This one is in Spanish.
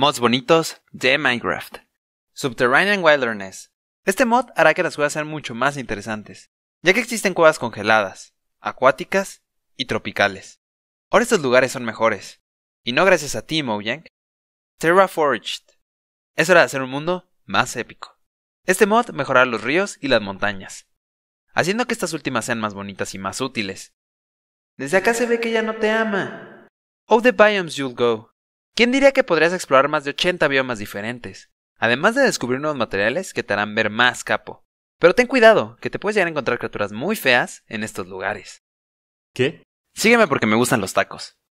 Mods bonitos de Minecraft. Subterranean Wilderness. Este mod hará que las cuevas sean mucho más interesantes, ya que existen cuevas congeladas, acuáticas y tropicales. Ahora estos lugares son mejores, y no gracias a ti, Mojang. Terraforged. Es hora de hacer un mundo más épico. Este mod mejorará los ríos y las montañas, haciendo que estas últimas sean más bonitas y más útiles. Desde acá se ve que ya no te ama. Oh, the biomes you'll go. ¿Quién diría que podrías explorar más de 80 biomas diferentes? Además de descubrir nuevos materiales que te harán ver más capo. Pero ten cuidado, que te puedes llegar a encontrar criaturas muy feas en estos lugares. ¿Qué? Sígueme porque me gustan los tacos.